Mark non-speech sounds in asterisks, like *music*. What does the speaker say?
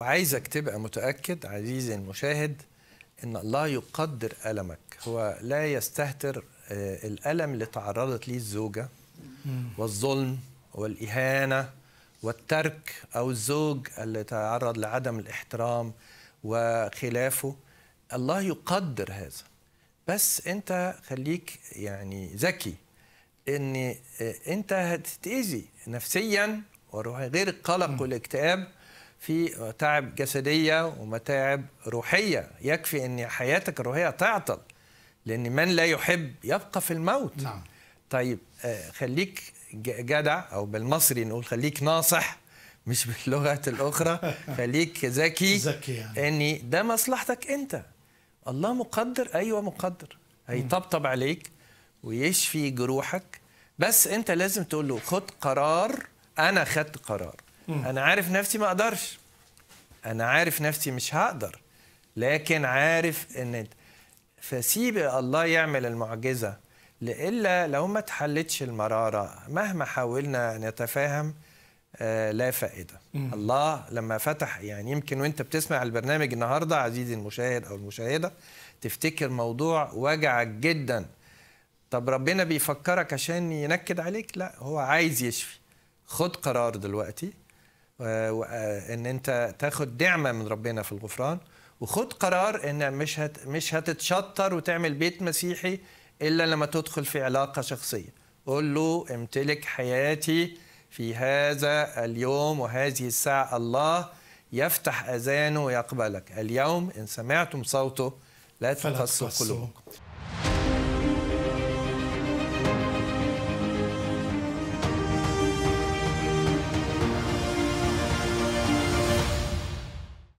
وعايزك تبقى متأكد عزيزي المشاهد إن الله يقدر ألمك هو لا يستهتر آه، الألم اللي تعرضت ليه الزوجة والظلم والإهانة والترك أو الزوج اللي تعرض لعدم الاحترام وخلافه الله يقدر هذا بس أنت خليك يعني ذكي إن آه، أنت هتتأذي نفسيا وروح غير القلق والاكتئاب في متاعب جسديه ومتاعب روحيه يكفي ان حياتك الروحيه تعطل لان من لا يحب يبقى في الموت نعم. طيب آه، خليك جدع او بالمصري نقول خليك ناصح مش باللغه الاخرى *laughs* خليك ذكي ذكي يعني. ان ده مصلحتك انت الله مقدر ايوه مقدر هيطبطب عليك ويشفي جروحك بس انت لازم تقول له خد قرار انا خدت قرار انا عارف نفسي ما اقدرش انا عارف نفسي مش هقدر لكن عارف ان فسيب الله يعمل المعجزه لإلا لو ما اتحلتش المرارة مهما حاولنا نتفاهم آه لا فائدة مم. الله لما فتح يعني يمكن وانت بتسمع البرنامج النهاردة عزيزي المشاهد أو المشاهدة تفتكر موضوع وجعك جدا طب ربنا بيفكرك عشان ينكد عليك لا هو عايز يشفي خد قرار دلوقتي آه، آه، ان انت تاخد نعمه من ربنا في الغفران وخد قرار ان مش هت مش هتتشطر وتعمل بيت مسيحي الا لما تدخل في علاقه شخصيه قول له امتلك حياتي في هذا اليوم وهذه الساعه الله يفتح اذانه ويقبلك اليوم ان سمعتم صوته لا تقصوا قلوبكم